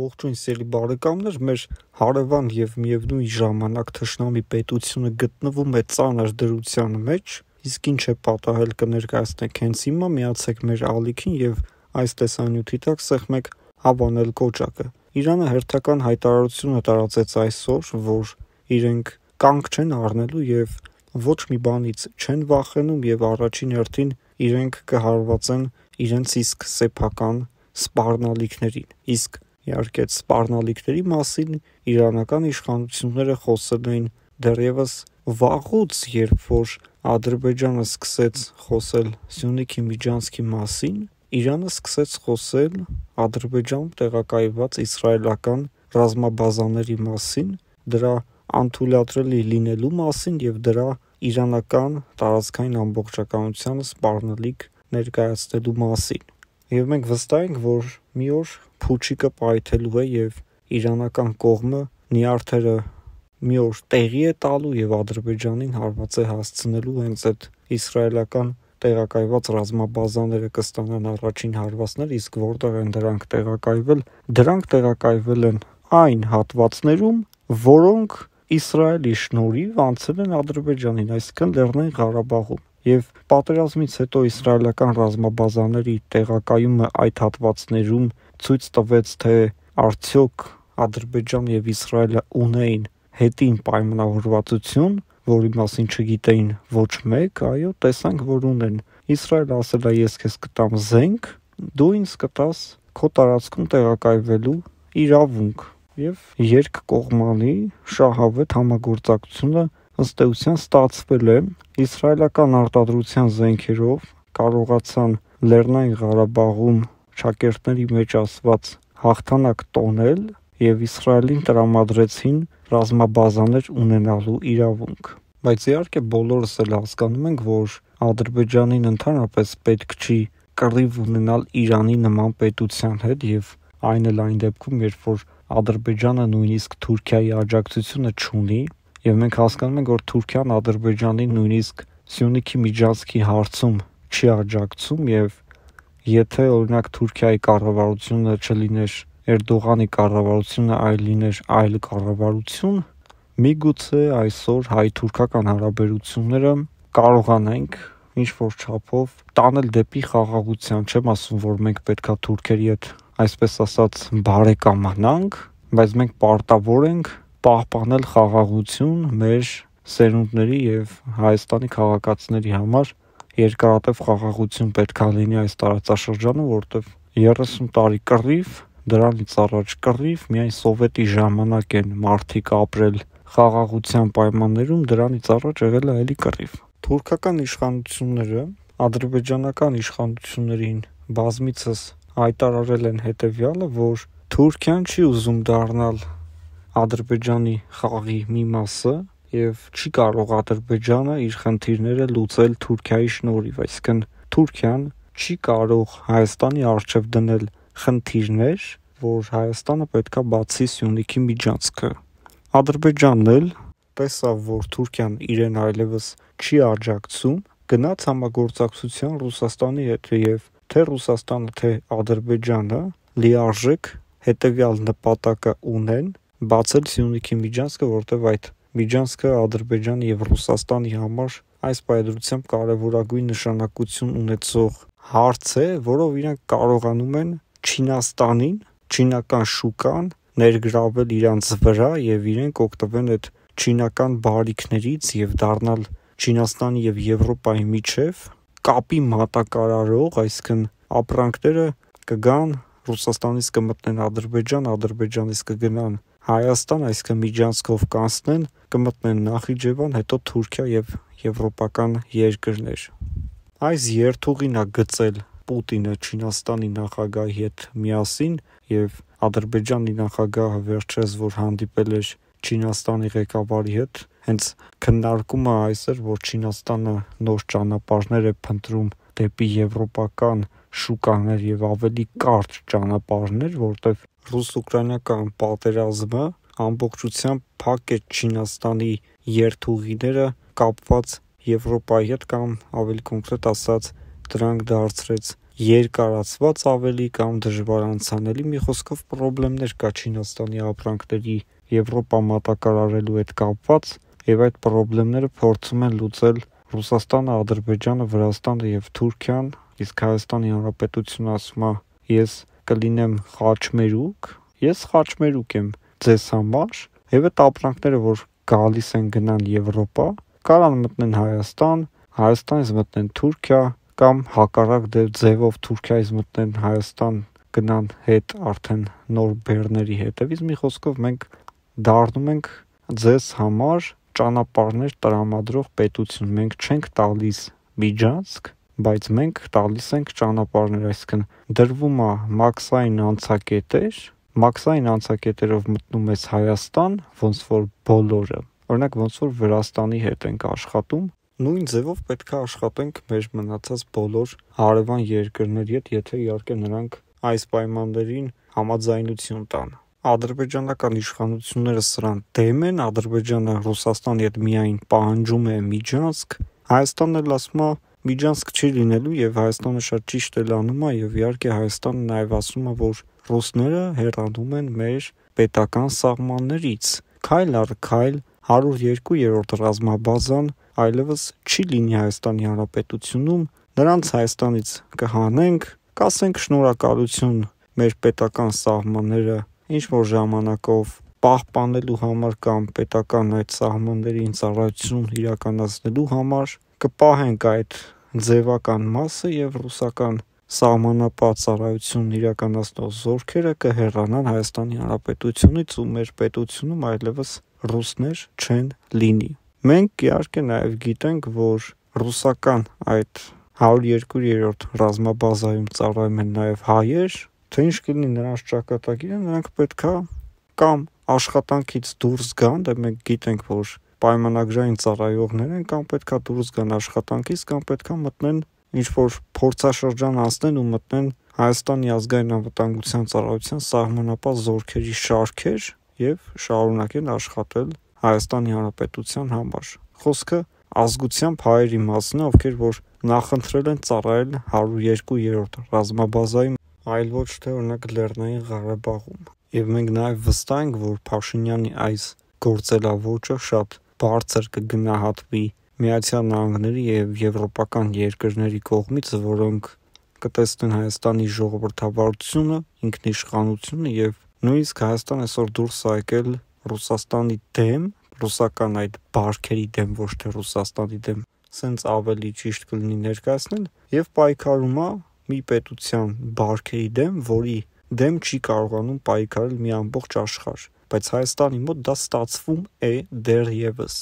Ողջույն սիրելի բարեկամներ, մեր հարևան եւ միևնույն ժամանակ Թշնամի պետությունը գտնվում է ծանր դրության մեջ, իսկ ինչ է պատահել կներկայացնենք հենց հիմա, միացեք մեր ալիքին եւ այս տեսանյութի տակ սեղմեք հավանել կոճակը։ Իրանը հերթական հայտարարությունը տարածեց այսօր, որ իրենք կանգ չեն առնելու եւ ոչ մի բանից չեն վախենում եւ առաջին հերթին իրենք կհարվածեն իրենց իսկ սեփական սպառնալիքներին։ Իսկ Իհարկե, սպառնալիքների մասին իրանական իշխանությունները խոսել էին դեռևս վաղուց, երբ որ Ադրբեջանը սկսեց խոսել Սյունիքի Միջանցքի մասին, Իրանը սկսեց խոսել Ադրբեջանում տեղակայված իսրայելական ռազմաբազաների մասին, դրա անթույլատրելի լինելու մասին եւ դրա իրանական տարածքային ամբողջականությանը սպառնալիք ներկայացնելու մասին։ Եվ մենք վստահ ենք, որ մի օր փուչիկը պայթելու է եւ իրանական կողմը նիարդերը մի օր տեղի է տալու եւ Ադրբեջանին հարված է հասցնելու հենց այդ իսրայելական տեղակայված ռազմաբազաները կստանան առաջին հարվածներ, իսկ որտեղ են դրանք տեղակայվել, դրանք տեղակայվել են այն հատվածներում, որոնք Իսրայելի շնորհիվ անցել են Ադրբեջանին, այսինքն Լեռնային Ղարաբաղում։ Եվ պատերազմից հետո իսրայելական ռազմաբազաների տեղակայումը այդ հատվածներում ցույց տվեց, թե արդյոք Ադրբեջան եւ Իսրայելը ունեին հետին պայմանավորվածություն, որի մասին չգիտեին ոչ մեկ, այո, տեսանք, որ ունեն։ Իսրայելը ասել է ես քեզ կտամ զենք, դու ինձ կտաս քո տարածքում տեղակայվելու իրավունք եւ երկկողմանի շահավետ համագործակցությունը ըստ էության ստացվել է իսրայելական արտադրության զենքերով կարողացան Լեռնային Ղարաբաղում աշակերտների մեջ ասված հաղթանակ տոնել եւ Իսրայելին տրամադրեցին ռազմաբազաներ ունենալու իրավունք։ Բայց իհարկե բոլորս էլ հասկանում ենք, որ Ադրբեջանին ընդհանրապես պետք չի կռիվ ունենալ Իրանի նման պետության հետ եւ այն էլ այն դեպքում, երբ որ Ադրբեջանը նույնիսկ Թուրքիայի աջակցությունը չունի եւ մենք հասկանում ենք, որ Թուրքիան Ադրբեջանի նույնիսկ Սյունիքի միջանցքի հարցում չի աջակցում եւ եթե օրինակ Թուրքիայի կառավարությունը չլիներ Էրդողանի կառավարությունը, այլ լիներ այլ կառավարություն, միգուցե այսօր հայ-թուրքական հարաբերությունները կարողանանք ինչ որ չափով տանել դեպի խաղաղության, չեմ ասում, որ մենք պետքա թուրքերի հետ այսպես ասած բարեկամանանք, բայց մենք պարտավոր ենք պահպանել խաղաղություն մեր սերունդների եւ Հայաստանի քաղաքացիների համար երկարատև խաղաղություն պետք է լինի այս տարածաշրջանում, որովհետև 30 տարի կռիվ, դրանից առաջ կռիվ, միայն սովետի ժամանակ են մարդիկ ապրել խաղաղության պայմաններում, դրանից առաջ եղել է էլի կռիվ։ Թուրքական իշխանությունները ադրբեջանական իշխանություններին բազմիցս հայտարարել են հետևյալը, որ Թուրքիան չի ուզում դառնալ Ադրբեջանի խաղի մի մասը, եւ չի կարող Ադրբեջանը իր խնդիրները լուծել Թուրքիայի շնորհիվ, այսինքն Թուրքիան չի կարող Հայաստանի արժեվ դնել խնդիրներ, որ Հայաստանը պետքա բացի Սյունիքի միջանցքը։ Ադրբեջանն էլ տեսավ, որ Թուրքիան իրեն այլևս չի աջակցում, գնաց համագործակցության Ռուսաստանի հետ եւ թե Ռուսաստանը, թե Ադրբեջանը լիարժեք հետեւյալ նպատակը ունեն՝ բացել Սյունիքի միջանցքը, որտեղ այդ Միջանցքը Ադրբեջանի եւ Ռուսաստանի համար այս պայմանությամբ կարևորագույն նշանակություն ունեցող հարց է, որով իրանք կարողանում են Չինաստանին, չինական շուկան ներգրավել իրանց վրա եւ իրենք օգտվեն այդ չինական բարիքներից եւ դառնալ Չինաստանի եւ Եվրոպայի միջև կապի մատակարարող, այսինքն ապրանքները կգան Ռուսաստանից կմտնեն Ադրբեջան, Ադրբեջանից կգնան Հայաստան, այսինքն միջանցքով կանցնեն, կմտնեն Նախիջևան, հետո Թուրքիա եւ եվրոպական երկրներ։ Այս երթուղին է գծել Պուտինը Չինաստանի նախագահի հետ միասին եւ Ադրբեջանի նախագահը վերջերս որ հանդիպել էր Չինաստանի ղեկավարի հետ, հենց քննարկումը այս էր, որ Չինաստանը նոր ճանապարհներ է փնտրում դեպի եվրոպական շուկաներ եւ ավելի կարճ ճանապարհներ, որտեղ ռուս-ուկրաինական պատերազմը ամբողջությամբ փակեց Չինաստանի երթուղիները կապված Եվրոպայի հետ կամ ավելի կոնկրետ ասած դրանք դարձրեց երկարացված ավելի կամ դժվար անցանելի մի խոսքով խնդիրներ կա Չինաստանի ապրանքների Եվրոպա մատակարարելու հետ կապված եւ այդ խնդիրները փորձում են լուծել Ռուսաստանը, Ադրբեջանը, Վրաստանը եւ Թուրքիան, իսկ Հայաստանի Հանրապետությունը ասում է՝ ես կլինեմ խաչմերուկ, ես խաչմերուկ եմ ձեզ համար, եւ այդ ապրանքները, որ գալիս են գնան Եվրոպա, կարան մտնեն Հայաստան, Հայաստանից մտնեն Թուրքիա կամ հակառակ ձևով Թուրքիայից մտնեն Հայաստան գնան հետ արդեն նոր բերների հետևից մի խոսքով մենք դառնում ենք ձեզ համար ճանապարհներ տրամադրող պետություն։ Մենք չենք տալիս միջանցք, բայց մենք տալիս ենք ճանապարհներ, այսինքն դրվում է մաքսային անցակետեր, մաքսային անցակետերով մտնում ես Հայաստան, ոնց որ բոլորը։ Օրինակ ոնց որ Վրաստանի հետ ենք աշխատում, նույն ձևով պետք է աշխատենք մեր մնացած բոլոր հարևան երկրների հետ, եթե իհարկե նրանք այս պայմաններին համաձայնություն տան։ Ադրբեջանական իշխանությունները սրան դեմ են, Ադրբեջանը Ռուսաստանի հետ միայն պահանջում է միջանցք, Հայաստանն էլ ասում է միջանցք չի լինելու եւ Հայաստանը շատ ճիշտ է լանում է եւ իհարկե Հայաստանը նաեւ ասում է որ ռուսները հեռանում են մեր պետական սահմաններից քայլ առ քայլ 102-րդ ռազմաբազան այլևս չի լինի Հայաստանի Հանրապետությունում նրանց Հայաստանից կհանենք կասենք շնորհակալություն մեր պետական սահմանները ինչ որ ժամանակով պահպանելու համար կամ պետական այդ սահմանների ինտարացիոն իրականացնելու համար կպահենք այդ ձևական մասը եւ ռուսական սահմանապահարայությունն իրականացնող զորքերը կհեռանան Հայաստանի Հանրապետությունից ու մեր պետությունում այլևս ռուսներ չեն լինի։ Մենք իհարկե նաեւ գիտենք, որ ռուսական այդ 102-րդ ռազմաբազայում ծառայում են նաեւ հայեր, թե ինչ կլինի նրանց ճակատագիրը, նրանք պետքա կամ աշխատանքից դուրս գան, դա դե մենք գիտենք, որ պայմանագրային ծառայողներ են կամ պետքա դուրս գան աշխատանքից կամ պետքա մտնեն ինչ որ փորձաշրջան անցնեն ու մտնեն Հայաստանի ազգային անվտանգության ծառայության սահմանապահ զորքերի շարքեր եւ շարունակեն աշխատել Հայաստանի Հանրապետության համար։ Խոսքը ազգությամբ հայերի մասն է, ովքեր որ նախընտրել են ծառայել 102-րդ ռազմաբազայում, այլ ոչ թե օրինակ Լեռնային Ղարաբաղում։ Եվ մենք նաև վստահ ենք, որ Փաշինյանի այս գործելավոճը շատ բարձր կգնահատվի Միացյալ Նահանգների եւ եվրոպական երկրների կողմից, որոնք կտեսնեն Հայաստանի ժողովրդավարությունը, ինքնիշխանությունը եւ նույնիսկ Հայաստան այսօր դուրս եկել Ռուսաստանի դեմ, ռուսական այդ բարքերի դեմ, ոչ թե Ռուսաստանի դեմ, սենց ավելի ճիշտ կլինի ներկայացնել եւ պայքարումա մի պետության բարքերի դեմ, որի դեմ չի կարողանում պայքարել մի ամբողջ աշխարհ բայց Հայաստանի մոտ դա ստացվում է դեռևս։